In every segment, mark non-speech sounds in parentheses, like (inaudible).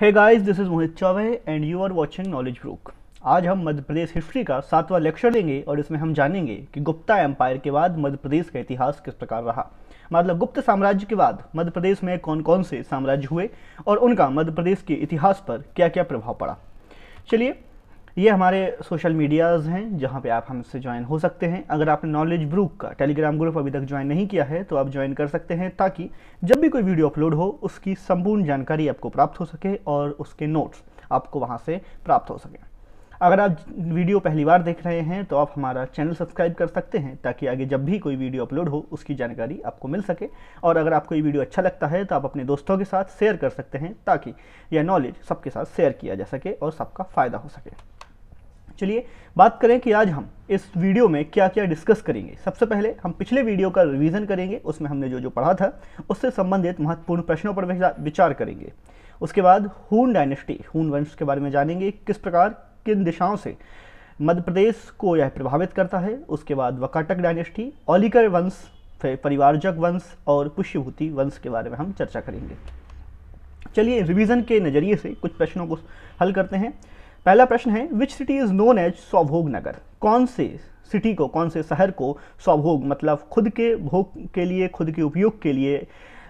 है guys this is Mohit Chaubey and you are watching knowledge brook आज हम मध्य प्रदेश हिस्ट्री का सातवां लेक्चर लेंगे और इसमें हम जानेंगे कि गुप्ता एम्पायर के बाद मध्य प्रदेश का इतिहास किस प्रकार रहा मतलब गुप्त साम्राज्य के बाद मध्य प्रदेश में कौन कौन से साम्राज्य हुए और उनका मध्य प्रदेश के इतिहास पर क्या क्या प्रभाव पड़ा चलिए ये हमारे सोशल मीडियाज़ हैं जहाँ पे आप हमसे ज्वाइन हो सकते हैं अगर आपने नॉलेज ब्रूक का टेलीग्राम ग्रुप अभी तक ज्वाइन नहीं किया है तो आप ज्वाइन कर सकते हैं ताकि जब भी कोई वीडियो अपलोड हो उसकी संपूर्ण जानकारी आपको प्राप्त हो सके और उसके नोट्स आपको वहाँ से प्राप्त हो सकें अगर आप वीडियो पहली बार देख रहे हैं तो आप हमारा चैनल सब्सक्राइब कर सकते हैं ताकि आगे जब भी कोई वीडियो अपलोड हो उसकी जानकारी आपको मिल सके और अगर आपको ये वीडियो अच्छा लगता है तो आप अपने दोस्तों के साथ शेयर कर सकते हैं ताकि यह नॉलेज सबके साथ शेयर किया जा सके और सबका फ़ायदा हो सके चलिए बात करें कि आज हम इस वीडियो में क्या क्या डिस्कस करेंगे सबसे पहले हम पिछले वीडियो का रिवीजन करेंगे उसमें हमने जो जो पढ़ा था उससे संबंधित महत्वपूर्ण प्रश्नों पर विचार करेंगे उसके बाद हून डायनेस्टी हून वंश के बारे में जानेंगे किस प्रकार किन दिशाओं से मध्य प्रदेश को यह प्रभावित करता है उसके बाद वकाटक डायनेस्टी ओलिकर वंश फिर परिवारजक वंश और पुष्यभूति वंश के बारे में हम चर्चा करेंगे चलिए रिवीजन के नज़रिए से कुछ प्रश्नों को हल करते हैं पहला प्रश्न है which city is known as Swabhog Nagar कौन से सिटी को कौन से शहर को स्वभोग मतलब खुद के भोग के लिए खुद के उपयोग के लिए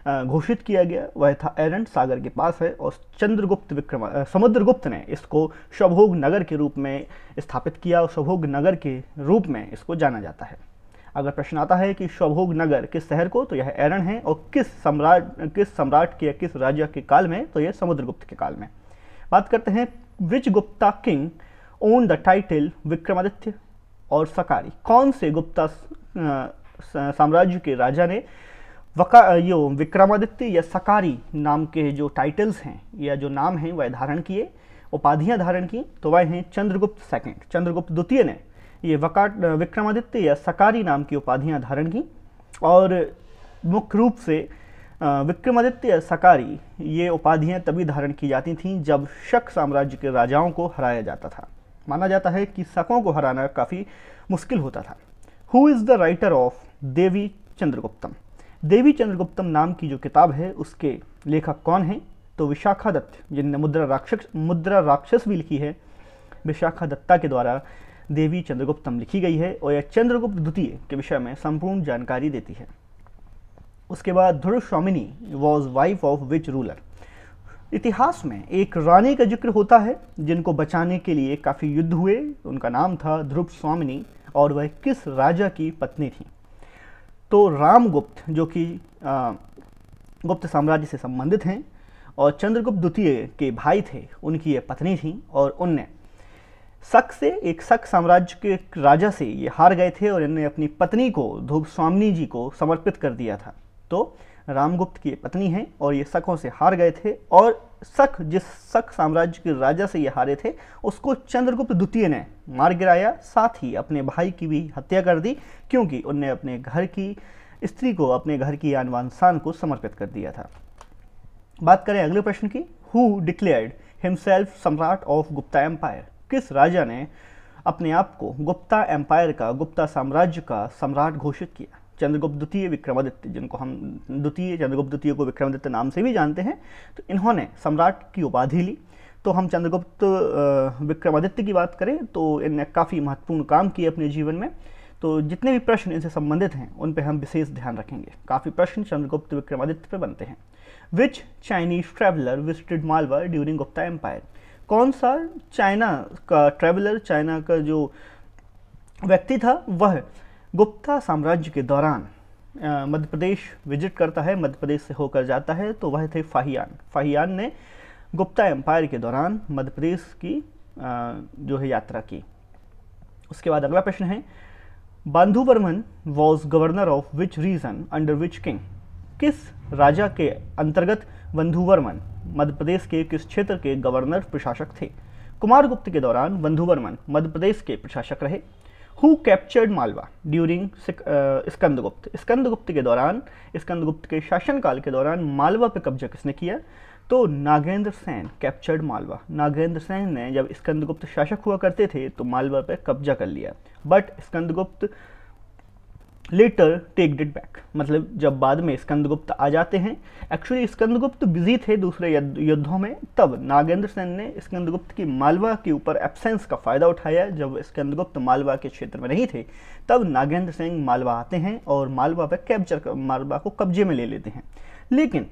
घोषित किया गया वह था एरन सागर के पास है और चंद्रगुप्त विक्रम समुद्रगुप्त ने इसको स्वभोग नगर के रूप में स्थापित किया और स्वभोग नगर के रूप में इसको जाना जाता है अगर प्रश्न आता है कि स्वभोग नगर किस शहर को तो यह एरन है और किस सम्राट किस सम्राट के किस राज्य के काल में तो यह समुद्रगुप्त के काल में बात करते हैं which Gupta king own the title Vikramaditya और सकारी कौन से गुप्ता साम्राज्य के राजा ने वका यो विक्रमादित्य या सकारी नाम के जो टाइटल्स हैं या जो नाम हैं वह धारण किए उपाधियां धारण की तो वह हैं चंद्रगुप्त सेकंड चंद्रगुप्त द्वितीय ने ये वका विक्रमादित्य या सकारी नाम की उपाधियां धारण की और मुख्य रूप से विक्रमादित्य सकारी ये उपाधियां तभी धारण की जाती थीं जब शक साम्राज्य के राजाओं को हराया जाता था माना जाता है कि शकों को हराना काफ़ी मुश्किल होता था who is the writer of Devi Chandraguptam Devi Chandraguptam नाम की जो किताब है उसके लेखक कौन हैं तो विशाखा दत्त जिनने मुद्रा राक्षस मुद्रा राक्षस भी लिखी है विशाखा दत्ता के द्वारा देवी चंद्रगुप्तम लिखी गई है और यह चंद्रगुप्त द्वितीय के विषय में संपूर्ण जानकारी देती है उसके बाद Dhruvaswamini was wife of which ruler इतिहास में एक रानी का जिक्र होता है जिनको बचाने के लिए काफ़ी युद्ध हुए उनका नाम था ध्रुव स्वामिनी और वह किस राजा की पत्नी थी तो रामगुप्त जो कि गुप्त साम्राज्य से संबंधित हैं और चंद्रगुप्त द्वितीय के भाई थे उनकी ये पत्नी थी और उनने शक से एक शक साम्राज्य के राजा से ये हार गए थे और इन्हें अपनी पत्नी को ध्रुव स्वामिनी जी को समर्पित कर दिया था तो रामगुप्त की पत्नी हैं और ये सखों से हार गए थे और सख जिस सख साम्राज्य के राजा से ये हारे थे उसको चंद्रगुप्त द्वितीय ने मार गिराया साथ ही अपने भाई की भी हत्या कर दी क्योंकि उनने अपने घर की स्त्री को अपने घर की यानवान शान को समर्पित कर दिया था बात करें अगले प्रश्न की who declared himself Samrat of Gupta empire किस राजा ने अपने आप को गुप्ता एम्पायर का गुप्ता साम्राज्य का सम्राट घोषित किया चंद्रगुप्त द्वितीय विक्रमादित्य जिनको हम द्वितीय चंद्रगुप्त द्वितीय को विक्रमादित्य नाम से भी जानते हैं तो इन्होंने सम्राट की उपाधि ली तो हम चंद्रगुप्त विक्रमादित्य की बात करें तो इनने काफ़ी महत्वपूर्ण काम किए अपने जीवन में तो जितने भी प्रश्न इनसे संबंधित हैं उन पर हम विशेष ध्यान रखेंगे काफ़ी प्रश्न चंद्रगुप्त विक्रमादित्य पर बनते हैं which Chinese traveller visited Malwa during Gupta empire कौन सा चाइना का ट्रैवलर चाइना का जो व्यक्ति था वह गुप्ता साम्राज्य के दौरान मध्य प्रदेश विजिट करता है मध्य प्रदेश से होकर जाता है तो वह थे फाहियान फाहियान ने गुप्ता एम्पायर के दौरान मध्य प्रदेश की आ, जो है यात्रा की उसके बाद अगला प्रश्न है Bandhu Varman was governor of which region under which king किस राजा के अंतर्गत बंधुवर्मन मध्य प्रदेश के किस क्षेत्र के गवर्नर प्रशासक थे कुमार गुप्त के दौरान बंधुवर्मन मध्य प्रदेश के प्रशासक रहे who captured Malwa during Skandagupta Skandagupta के दौरान स्कंदगुप्त के शासनकाल के दौरान मालवा पर कब्जा किसने किया तो नागेंद्र सेन कैप्चर्ड मालवा नागेंद्र सेन ने जब स्कंदगुप्त शासक हुआ करते थे तो मालवा पर कब्जा कर लिया but Skandagupta later take it back मतलब जब बाद में स्कंदगुप्त आ जाते हैं एक्चुअली स्कंदगुप्त बिजी थे दूसरे युद्धों में तब नागेंद्र सेन ने स्कंदगुप्त की मालवा के ऊपर एब्सेंस का फ़ायदा उठाया जब स्कंदगुप्त मालवा के क्षेत्र में नहीं थे तब नागेंद्र सेन मालवा आते हैं और मालवा पर कैप्चर कर मालवा को कब्जे में ले लेते हैं लेकिन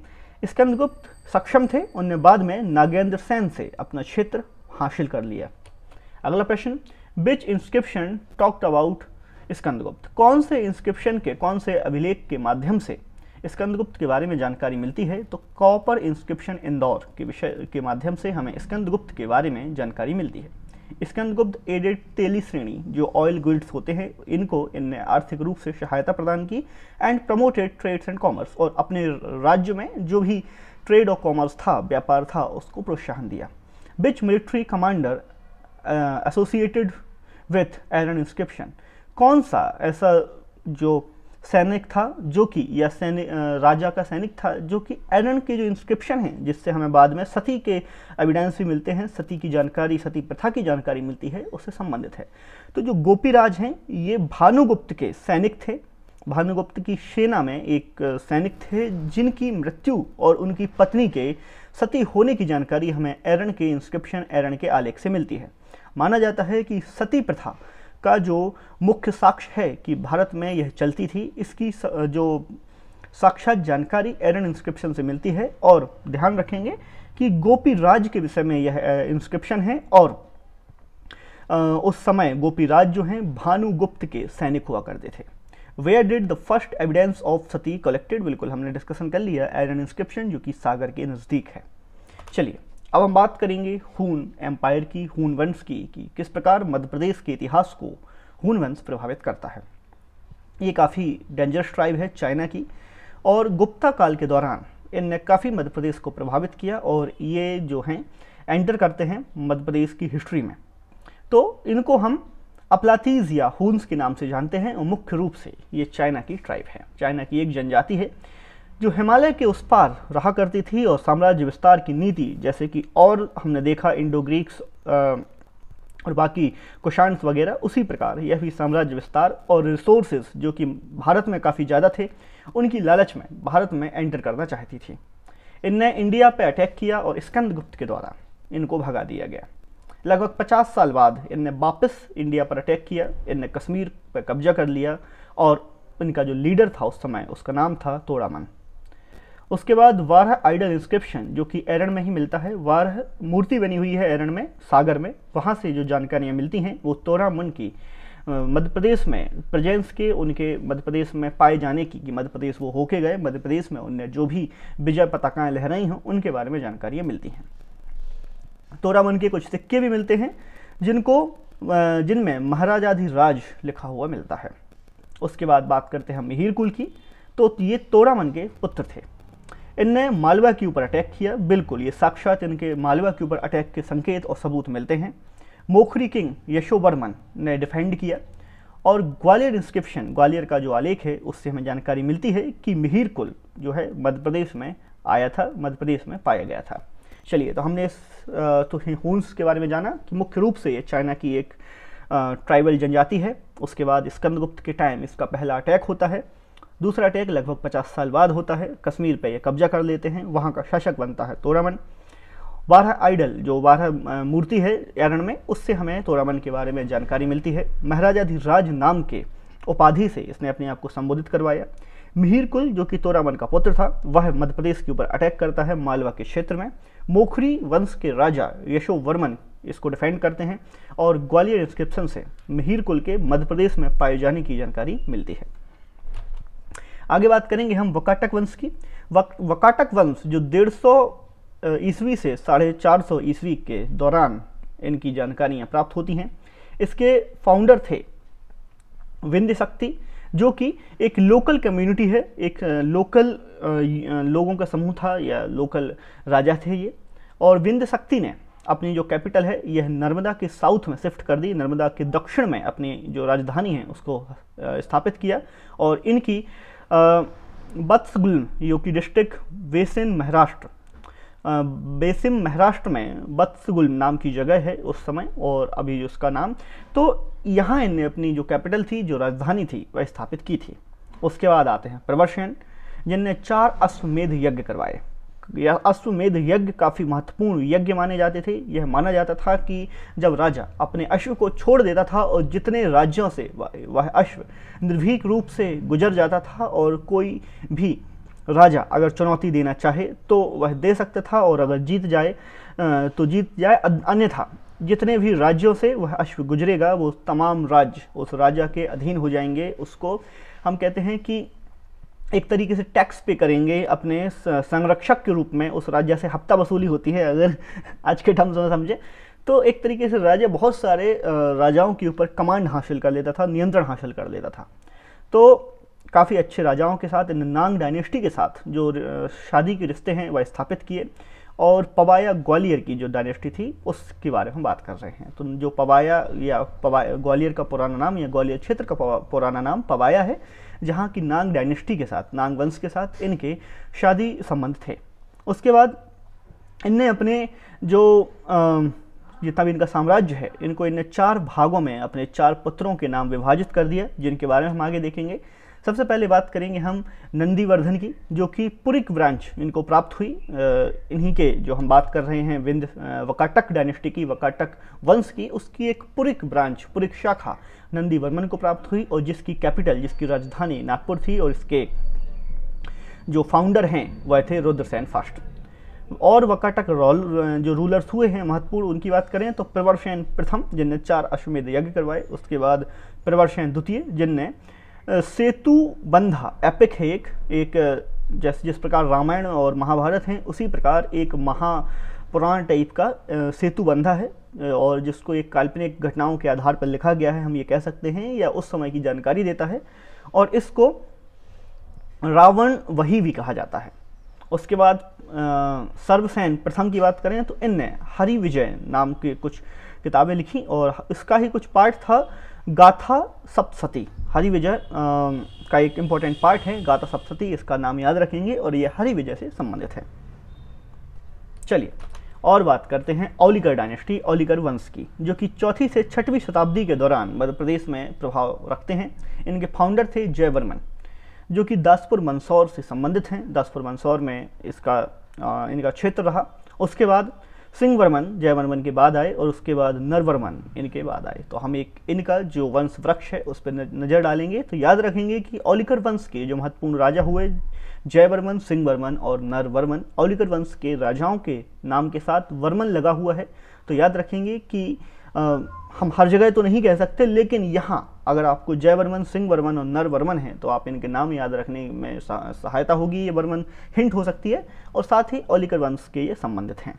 स्कंदगुप्त सक्षम थे उनने बाद में नागेंद्र सेन से अपना क्षेत्र हासिल कर लिया अगला प्रश्न which inscription talked about Skandagupta कौन से इंस्क्रिप्शन के कौन से अभिलेख के माध्यम से स्कंदगुप्त के बारे में जानकारी मिलती है तो कॉपर इंस्क्रिप्शन इंदौर के विषय के माध्यम से हमें स्कंदगुप्त के बारे में जानकारी मिलती है स्कंदगुप्त एडेड तेली श्रेणी जो ऑयल गिल्ड्स होते हैं इनको इनने आर्थिक रूप से सहायता प्रदान की and promoted trades and commerce और अपने राज्य में जो भी ट्रेड और कॉमर्स था व्यापार था उसको प्रोत्साहन दिया which military commander associated with Eran inscription कौन सा ऐसा जो सैनिक था जो कि या सैनिक राजा का सैनिक था जो कि एरन के जो इंस्क्रिप्शन हैं जिससे हमें बाद में सती के एविडेंस भी मिलते हैं सती की जानकारी सती प्रथा की जानकारी मिलती है उससे संबंधित है तो जो गोपीराज हैं ये भानुगुप्त के सैनिक थे भानुगुप्त की सेना में एक सैनिक थे जिनकी मृत्यु और उनकी पत्नी के सती होने की जानकारी हमें एरन के इंस्क्रिप्शन एरन के आलेख से मिलती है माना जाता है कि सती प्रथा का जो मुख्य साक्ष्य है कि भारत में यह चलती थी इसकी जो साक्षात जानकारी एरन इंस्क्रिप्शन से मिलती है और ध्यान रखेंगे कि गोपी राज के विषय में यह इंस्क्रिप्शन है और उस समय गोपी राज जो हैं भानुगुप्त के सैनिक हुआ करते थे where did the first evidence of sati collected बिल्कुल हमने डिस्कशन कर लिया एरन इंस्क्रिप्शन जो कि सागर के नज़दीक है चलिए अब हम बात करेंगे हून एम्पायर की हून वंश की कि किस प्रकार मध्य प्रदेश के इतिहास को हून वंश प्रभावित करता है ये काफ़ी डेंजरस ट्राइब है चाइना की और गुप्ता काल के दौरान इनने काफ़ी मध्य प्रदेश को प्रभावित किया और ये जो हैं एंटर करते हैं मध्य प्रदेश की हिस्ट्री में तो इनको हम अपलातीज या हुन्स के नाम से जानते हैं और मुख्य रूप से ये चाइना की ट्राइब है चाइना की एक जनजाति है जो हिमालय के उस पार रहा करती थी और साम्राज्य विस्तार की नीति जैसे कि और हमने देखा इंडो ग्रीक्स और बाकी कुशांस वगैरह उसी प्रकार यह भी साम्राज्य विस्तार और रिसोर्सेज जो कि भारत में काफ़ी ज़्यादा थे उनकी लालच में भारत में एंटर करना चाहती थी इनने इंडिया पर अटैक किया और स्कंद गुप्त के द्वारा इनको भगा दिया गया लगभग 50 साल बाद इनने वापस इंडिया पर अटैक किया इनने कश्मीर पर कब्जा कर लिया और इनका जो लीडर था उस समय उसका नाम था तोड़ामन उसके बाद वारह आइडल इंस्क्रिप्शन जो कि एरन में ही मिलता है वारह मूर्ति बनी हुई है एरन में सागर में वहाँ से जो जानकारियाँ मिलती हैं वो तोरा मुन की मध्य प्रदेश में प्रजेंस के उनके मध्य प्रदेश में पाए जाने की कि मध्य प्रदेश वो होके गए मध्य प्रदेश में उनने जो भी विजय पताकाएँ लहराई हों उनके बारे में जानकारियाँ मिलती हैं तोरामन के कुछ सिक्के भी मिलते हैं जिनको जिनमें महाराजाधिराज लिखा हुआ मिलता है उसके बाद बात करते हैं मिहिर कुल की तो ये तोरामन के पुत्र थे इनने मालवा के ऊपर अटैक किया बिल्कुल ये साक्षात इनके मालवा के ऊपर अटैक के संकेत और सबूत मिलते हैं मोखरी किंग यशोवर्मन ने डिफेंड किया और ग्वालियर इंस्क्रिप्शन ग्वालियर का जो आलेख है उससे हमें जानकारी मिलती है कि मिहिर कुल जो है मध्य प्रदेश में आया था मध्य प्रदेश में पाया गया था चलिए तो हमने इस तो हूंस के बारे में जाना कि मुख्य रूप से ये चाइना की एक ट्राइबल जनजाति है उसके बाद स्कंदगुप्त के टाइम इसका पहला अटैक होता है दूसरा अटैक लगभग पचास साल बाद होता है कश्मीर पर यह कब्जा कर लेते हैं वहाँ का शासक बनता है तोरामन बारह आइडल जो बारह मूर्ति है एरण में उससे हमें तोरामन के बारे में जानकारी मिलती है महाराजाधिराज नाम के उपाधि से इसने अपने आप को संबोधित करवाया मिहिर कुल जो कि तोरामन का पुत्र था वह मध्य प्रदेश के ऊपर अटैक करता है मालवा के क्षेत्र में मोखरी वंश के राजा यशोवर्मन इसको डिफेंड करते हैं और ग्वालियर इंस्क्रिप्शन से मिहिर कुल के मध्य प्रदेश में पाए जाने की जानकारी मिलती है आगे बात करेंगे हम वकाटक वंश की वकाटक वंश जो डेढ़ सौ ईस्वी से साढ़े चार सौ ईस्वी के दौरान इनकी जानकारियाँ प्राप्त होती हैं इसके फाउंडर थे विंध्य शक्ति जो कि एक लोकल कम्युनिटी है एक लोकल लोगों का समूह था या लोकल राजा थे ये और विंध्य शक्ति ने अपनी जो कैपिटल है यह नर्मदा के साउथ में शिफ्ट कर दी नर्मदा के दक्षिण में अपनी जो राजधानी है उसको स्थापित किया और इनकी बत्सगुल जो कि डिस्ट्रिक्ट बेसिन महाराष्ट्र बेसिन महाराष्ट्र में बत्सगुल नाम की जगह है उस समय और अभी उसका नाम तो यहाँ इनने अपनी जो कैपिटल थी जो राजधानी थी वह स्थापित की थी उसके बाद आते हैं प्रवर जिनने चार अश्वमेध यज्ञ करवाए या अश्वमेध यज्ञ काफ़ी महत्वपूर्ण यज्ञ माने जाते थे यह माना जाता था कि जब राजा अपने अश्व को छोड़ देता था और जितने राज्यों से वह अश्व निर्भीक रूप से गुजर जाता था और कोई भी राजा अगर चुनौती देना चाहे तो वह दे सकता था और अगर जीत जाए तो जीत जाए अन्यथा जितने भी राज्यों से वह अश्व गुजरेगा वो तमाम राज्य उस राजा के अधीन हो जाएंगे उसको हम कहते हैं कि एक तरीके से टैक्स पे करेंगे अपने संरक्षक के रूप में उस राज्य से हफ्ता वसूली होती है अगर (laughs) आज के टर्म्स में समझे तो एक तरीके से राजा बहुत सारे राजाओं के ऊपर कमांड हासिल कर लेता था नियंत्रण हासिल कर लेता था तो काफ़ी अच्छे राजाओं के साथ नांग डायनेस्टी के साथ जो शादी के रिश्ते हैं वह स्थापित किए और पवाया ग्वालियर की जो डायनेस्टी थी उसके बारे में बात कर रहे हैं तो जो पवाया या पवाया ग्वालियर का पुराना नाम या ग्वालियर क्षेत्र का पुराना नाम पवाया है जहाँ की नांग डायनेस्टी के साथ नांग वंश के साथ इनके शादी संबंध थे उसके बाद इनने अपने जो जितना भी इनका साम्राज्य है इनको इनने चार भागों में अपने चार पुत्रों के नाम विभाजित कर दिया जिनके बारे में हम आगे देखेंगे सबसे पहले बात करेंगे हम नंदीवर्धन की जो कि पुरिक ब्रांच इनको प्राप्त हुई इन्हीं के जो हम बात कर रहे हैं विंध वकाटक डायनेस्टी की वकाटक वंश की उसकी एक पुरिक ब्रांच पुरिक शाखा नंदीवर्मन को प्राप्त हुई और जिसकी कैपिटल जिसकी राजधानी नागपुर थी और इसके जो फाउंडर हैं वह थे रुद्रसेन फास्ट और वकाटक रॉल जो रूलर्स हुए हैं महत्वपूर्ण उनकी बात करें तो प्रवरसेन प्रथम जिनने चार अश्वमेध यज्ञ करवाए उसके बाद प्रवरसेन द्वितीय जिनने सेतु बंधा एपिक है एक एक जैसे जिस प्रकार रामायण और महाभारत हैं उसी प्रकार एक महापुराण टाइप का सेतु बंधा है और जिसको एक काल्पनिक घटनाओं के आधार पर लिखा गया है हम ये कह सकते हैं या उस समय की जानकारी देता है और इसको रावण वही भी कहा जाता है उसके बाद सर्वसैन प्रथम की बात करें तो इनने हरि विजय नाम के कुछ किताबें लिखी और इसका ही कुछ पार्ट था गाथा सप्तसती हरि विजय का एक इम्पोर्टेंट पार्ट है गाता सप्तती इसका नाम याद रखेंगे और ये हरि विजय से संबंधित है चलिए और बात करते हैं औलिकर डायनेस्टी औलिकर वंश की जो कि चौथी से छठवीं शताब्दी के दौरान मध्य प्रदेश में प्रभाव रखते हैं इनके फाउंडर थे जयवर्मन जो कि दासपुर मंदसौर से संबंधित हैं दासपुर मंदसौर में इसका आ, इनका क्षेत्र रहा उसके बाद सिंह वर्मन जयवर्मन के बाद आए और उसके बाद नरवर्मन इनके बाद आए तो हम एक इनका जो वंश वृक्ष है उस पर नज़र डालेंगे तो याद रखेंगे कि ओलिकर वंश के जो महत्वपूर्ण राजा हुए जयवर्मन सिंह वर्मन और नरवर्मन ओलिकर वंश के राजाओं के नाम के साथ वर्मन लगा हुआ है तो याद रखेंगे कि आ, हम हर जगह तो नहीं कह सकते लेकिन यहाँ अगर आपको जयवर्मन सिंह वर्मन और नर वर्मन हैं तो आप इनके नाम याद रखने में सहायता होगी ये वर्मन हिंट हो सकती है और साथ ही ओलिकर वंश के ये संबंधित हैं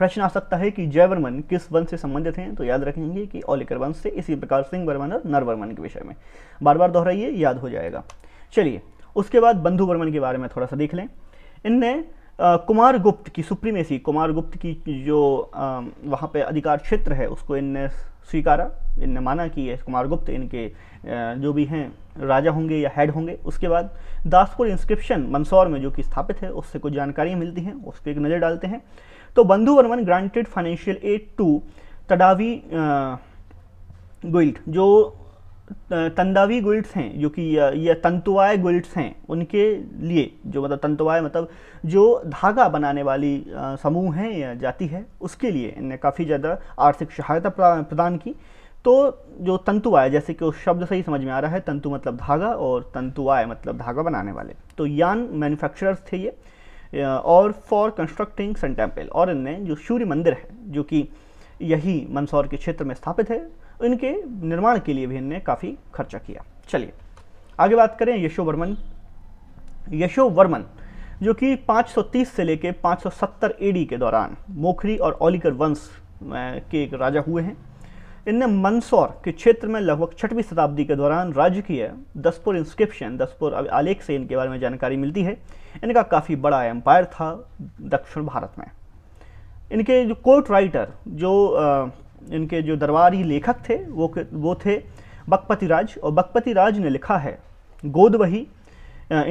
प्रश्न आ सकता है कि जयवर्मन किस वंश से संबंधित हैं तो याद रखेंगे कि ओलिकर वंश से इसी प्रकार सिंह वर्मन और नरवर्मन के विषय में बार बार दोहराइए याद हो जाएगा चलिए उसके बाद बंधु वर्मन के बारे में थोड़ा सा देख लें इनने कुमार गुप्त की सुप्रीमेसी कुमार गुप्त की जो आ, वहाँ पे अधिकार क्षेत्र है उसको इनने स्वीकारा इनने माना कि ये कुमार गुप्त इनके जो भी हैं राजा होंगे या हेड होंगे उसके बाद दासपुर इंस्क्रिप्शन मंदसौर में जो कि स्थापित है उससे कुछ जानकारियाँ मिलती हैं उस पर एक नज़र डालते हैं तो Bandhu Varman granted financial aid to तडावी गुइल्ट जो तंदावी uh, गुइल्ट्स हैं जो कि यह तंतुवाय गुइल्ट्स हैं उनके लिए जो मतलब तंतुवाय मतलब जो धागा बनाने वाली uh, समूह हैं या जाति है उसके लिए इनने काफ़ी ज़्यादा आर्थिक सहायता प्रदान की तो जो तंतुवाय जैसे कि उस शब्द से ही समझ में आ रहा है तंतु मतलब धागा और तंतुवाय मतलब धागा बनाने वाले तो यान मैन्युफैक्चरर्स थे ये और फॉर कंस्ट्रक्टिंग सन टेम्पल और इनमें जो सूर्य मंदिर है जो कि यही मंदसौर के क्षेत्र में स्थापित है इनके निर्माण के लिए भी इनने काफ़ी खर्चा किया चलिए आगे बात करें यशोवर्मन यशोवर्मन जो कि 530 से लेकर 570 एडी के दौरान मोखरी और ओलिकर वंश के एक राजा हुए हैं इनने मंदसौर के क्षेत्र में लगभग छठवीं शताब्दी के दौरान राज्य किया दसपुर इंस्क्रिप्शन दसपुर आलेख से इनके बारे में जानकारी मिलती है इनका काफ़ी बड़ा एम्पायर था दक्षिण भारत में इनके जो कोर्ट राइटर जो इनके जो दरबारी लेखक थे वो वो थे बकपति राज और बकपति राज ने लिखा है गोदवही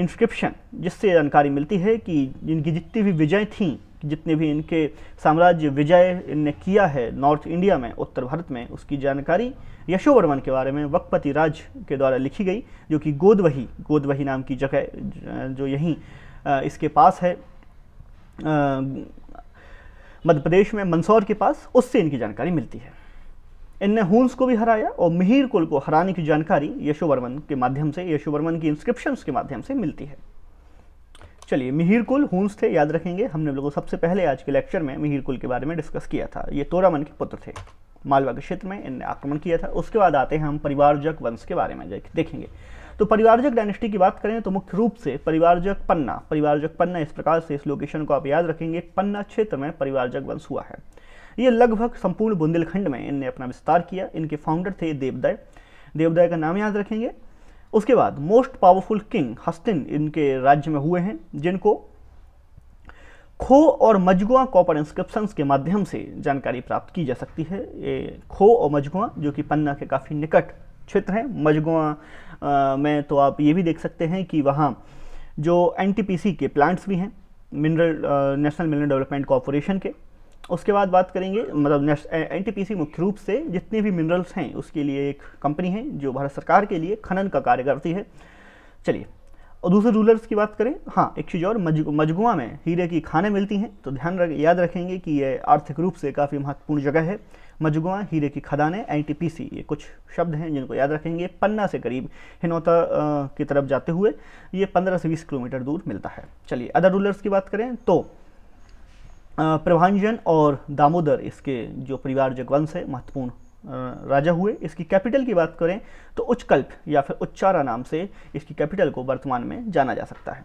इंस्क्रिप्शन जिससे जानकारी मिलती है कि इनकी जितनी भी विजय थीं जितने भी इनके साम्राज्य विजय इनने किया है नॉर्थ इंडिया में उत्तर भारत में उसकी जानकारी यशोवर्मन के बारे में वकपति राज के द्वारा लिखी गई जो कि गोदवही गोदवही नाम की जगह जो यहीं इसके पास है मध्य प्रदेश में मंदसौर के पास उससे इनकी जानकारी मिलती है इनने हूंस को भी हराया और मिहिर कुल को हराने की जानकारी यशोवर्मन के माध्यम से यशोवर्मन की इंस्क्रिप्शंस के माध्यम से मिलती है चलिए मिहिर कुल हूंस थे याद रखेंगे हमने लोगों सबसे पहले आज के लेक्चर में मिहिर कुल के बारे में डिस्कस किया था ये तोरामन के पुत्र थे मालवा के क्षेत्र में इनने आक्रमण किया था उसके बाद आते हैं हम परिवारजक वंश के बारे में देखेंगे तो परिवारजक डायनेस्टी की बात करें तो मुख्य रूप से परिवारजक पन्ना परिवारजक पन्ना इस प्रकार से इस लोकेशन को आप याद रखेंगे पन्ना क्षेत्र में परिवारजक वंश हुआ है ये लगभग संपूर्ण बुंदेलखंड में इनने अपना विस्तार किया इनके फाउंडर थे देवदय देवदय का नाम याद रखेंगे उसके बाद मोस्ट पावरफुल किंग हस्तिन इनके राज्य में हुए हैं जिनको खो और मजगुआ कॉपर इंस्क्रिप्शंस के माध्यम से जानकारी प्राप्त की जा सकती है ये खो और मजगुआ जो कि पन्ना के काफ़ी निकट क्षेत्र हैं मजगुआ में तो आप ये भी देख सकते हैं कि वहाँ जो एन के प्लांट्स भी हैं mineral national mineral development corporation के उसके बाद बात करेंगे मतलब एनटीपीसी मुख्य रूप से जितने भी मिनरल्स हैं उसके लिए एक कंपनी है जो भारत सरकार के लिए खनन का कार्य करती है चलिए और दूसरे रूलर्स की बात करें हाँ एक चीज़ और मजगुआ में हीरे की खाने मिलती हैं तो ध्यान रख याद रखेंगे कि ये आर्थिक रूप से काफ़ी महत्वपूर्ण जगह है मजगुआ हीरे की खदानें एनटीपीसी ये कुछ शब्द हैं जिनको याद रखेंगे पन्ना से करीब हिनौता की तरफ जाते हुए ये पंद्रह से बीस किलोमीटर दूर मिलता है चलिए अदर रूलर्स की बात करें तो प्रभांजन और दामोदर इसके जो परिवार जगवंश है महत्वपूर्ण राजा हुए इसकी कैपिटल की बात करें तो उच्चकल्प या फिर उच्चारा नाम से इसकी कैपिटल को वर्तमान में जाना जा सकता है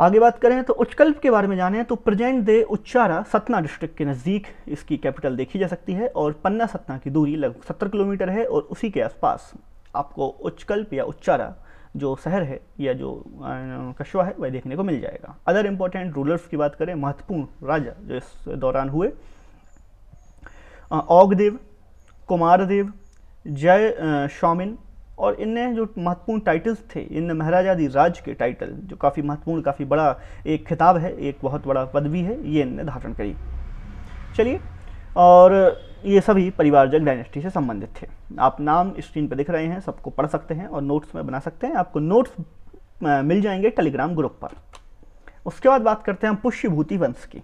आगे बात करें तो उच्चकल्प के बारे में जाने तो प्रजेंट दे उच्चारा सतना डिस्ट्रिक्ट के नज़दीक इसकी कैपिटल देखी जा सकती है और पन्ना सतना की दूरी लगभग सत्तर किलोमीटर है और उसी के आसपास आपको उच्चकल्प या उच्चारा जो शहर है या जो कशवा है वह देखने को मिल जाएगा अदर इम्पोर्टेंट रूलर्स की बात करें महत्वपूर्ण राजा जो इस दौरान हुए औगदेव कुमारदेव जय शॉमिन और इनने जो महत्वपूर्ण टाइटल्स थे इन महाराजादी राज के टाइटल जो काफ़ी महत्वपूर्ण काफ़ी बड़ा एक खिताब है एक बहुत बड़ा पदवी है ये इनने धारण करी चलिए और ये सभी परिवारजक डायनेस्टी से संबंधित थे आप नाम स्क्रीन पर दिख रहे हैं सबको पढ़ सकते हैं और नोट्स में बना सकते हैं आपको नोट्स मिल जाएंगे टेलीग्राम ग्रुप पर उसके बाद बात करते हैं हम पुष्यभूति वंश की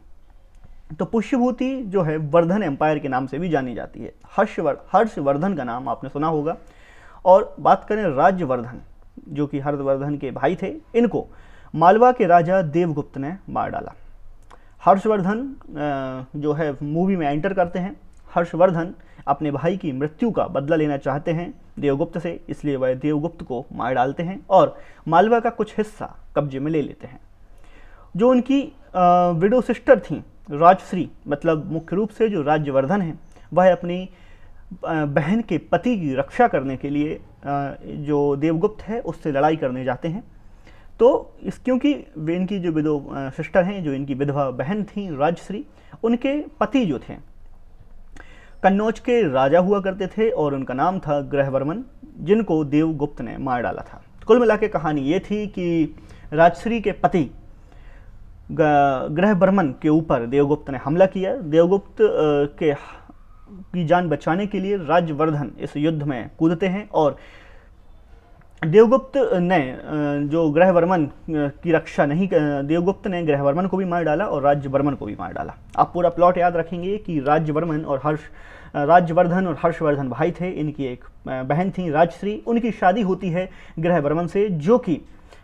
तो पुष्यभूति जो है वर्धन एम्पायर के नाम से भी जानी जाती है हर्षवर हर्षवर्धन का नाम आपने सुना होगा और बात करें राज्यवर्धन जो कि हर्षवर्धन के भाई थे इनको मालवा के राजा देवगुप्त ने मार डाला हर्षवर्धन जो है मूवी में एंटर करते हैं हर्षवर्धन अपने भाई की मृत्यु का बदला लेना चाहते हैं देवगुप्त से इसलिए वह देवगुप्त को मार डालते हैं और मालवा का कुछ हिस्सा कब्जे में ले लेते हैं जो उनकी विडो सिस्टर थी राजश्री मतलब मुख्य रूप से जो राज्यवर्धन हैं वह अपनी बहन के पति की रक्षा करने के लिए जो देवगुप्त है उससे लड़ाई करने जाते हैं तो इस क्योंकि इनकी जो विधो सिस्टर हैं जो इनकी विधवा बहन थी राजश्री उनके पति जो थे कन्नौज के राजा हुआ करते थे और उनका नाम था ग्रहवर्मन जिनको देवगुप्त ने मार डाला था कुल मिला के कहानी ये थी कि राजश्री के पति ग्रहवर्मन के ऊपर देवगुप्त ने हमला किया देवगुप्त के की जान बचाने के लिए राज्यवर्धन इस युद्ध में कूदते हैं और देवगुप्त ने जो ग्रहवर्मन की रक्षा नहीं देवगुप्त ने ग्रहवर्मन को भी मार डाला और राज्यवर्मन को भी मार डाला आप पूरा प्लॉट याद रखेंगे कि राज्यवर्मन और हर्ष राज्यवर्धन और हर्षवर्धन भाई थे इनकी एक बहन थी राजश्री उनकी शादी होती है ग्रहवर्मन से जो कि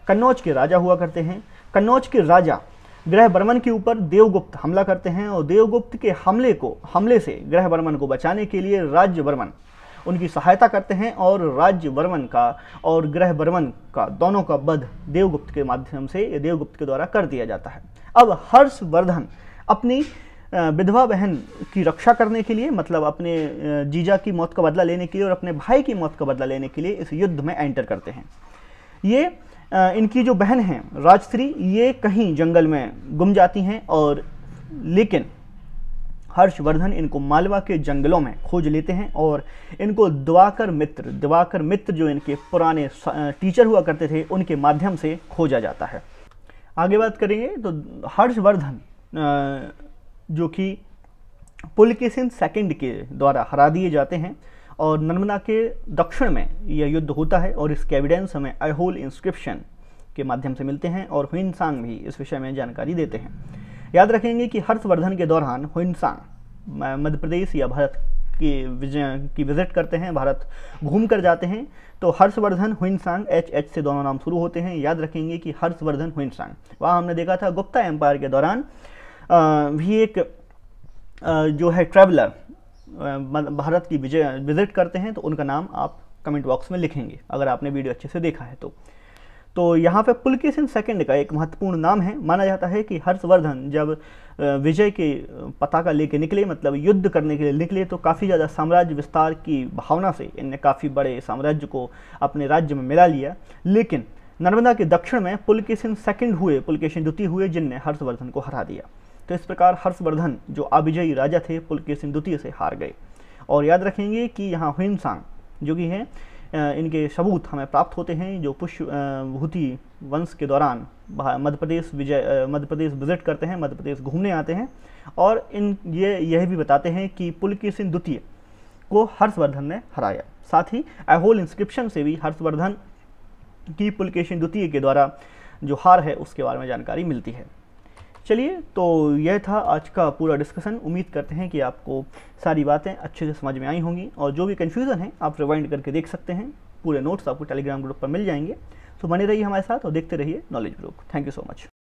कन्नौज के राजा हुआ करते हैं कन्नौज के राजा ग्रहवर्मन के ऊपर देवगुप्त हमला करते हैं और देवगुप्त के हमले को हमले से ग्रहवर्मन को बचाने के लिए राज्यवर्मन उनकी सहायता करते हैं और राज्य वर्मन का और ग्रह वर्मन का दोनों का वध देवगुप्त के माध्यम से देवगुप्त के द्वारा कर दिया जाता है अब हर्षवर्धन अपनी विधवा बहन की रक्षा करने के लिए मतलब अपने जीजा की मौत का बदला लेने के लिए और अपने भाई की मौत का बदला लेने के लिए इस युद्ध में एंटर करते हैं ये इनकी जो बहन हैं राजश्री ये कहीं जंगल में गुम जाती हैं और लेकिन हर्षवर्धन इनको मालवा के जंगलों में खोज लेते हैं और इनको दिवाकर मित्र दिवाकर मित्र जो इनके पुराने टीचर हुआ करते थे उनके माध्यम से खोजा जाता है आगे बात करेंगे तो हर्षवर्धन जो कि पुलकेसिन सेकंड के द्वारा हरा दिए जाते हैं और नर्मदा के दक्षिण में यह युद्ध होता है और इसके एविडेंस हमें अहोल इंस्क्रिप्शन के माध्यम से मिलते हैं और हुइनसांग भी इस विषय में जानकारी देते हैं याद रखेंगे कि हर्षवर्धन के दौरान हुइनसांग मध्य प्रदेश या भारत की की विजिट करते हैं भारत घूम कर जाते हैं तो हर्षवर्धन हुइनसांग एच एच से दोनों नाम शुरू होते हैं याद रखेंगे कि हर्षवर्धन हुइनसांग वहाँ हमने देखा था गुप्ता एम्पायर के दौरान भी एक जो है ट्रैवलर भारत की विजिट करते हैं तो उनका नाम आप कमेंट बॉक्स में लिखेंगे अगर आपने वीडियो अच्छे से देखा है तो तो यहाँ पे पुलकेशन सेकंड का एक महत्वपूर्ण नाम है माना जाता है कि हर्षवर्धन जब विजय पता पताका लेके निकले मतलब युद्ध करने के लिए निकले तो काफ़ी ज़्यादा साम्राज्य विस्तार की भावना से इनने काफ़ी बड़े साम्राज्य को अपने राज्य में मिला लिया लेकिन नर्मदा के दक्षिण में पुलकेशन सेकंड हुए पुलकेशन द्वितीय हुए जिनने हर्षवर्धन को हरा दिया तो इस प्रकार हर्षवर्धन जो अविजयी राजा थे पुलकेशन द्वितीय से हार गए और याद रखेंगे कि यहाँ हुनसांग जो कि है इनके सबूत हमें प्राप्त होते हैं जो पुष्यभूति वंश के दौरान मध्य प्रदेश विजय मध्य प्रदेश विजिट करते हैं मध्य प्रदेश घूमने आते हैं और इन ये यह भी बताते हैं कि पुलकी सिंह द्वितीय को हर्षवर्धन ने हराया साथ ही अहोल इंस्क्रिप्शन से भी हर्षवर्धन की पुलकेशन द्वितीय के द्वारा जो हार है उसके बारे में जानकारी मिलती है चलिए तो यह था आज का पूरा डिस्कशन उम्मीद करते हैं कि आपको सारी बातें अच्छे से समझ में आई होंगी और जो भी कन्फ्यूज़न है आप रिवाइंड करके देख सकते हैं पूरे नोट्स आपको टेलीग्राम ग्रुप पर मिल जाएंगे तो बने रहिए हमारे साथ और देखते रहिए knowledge group thank you so much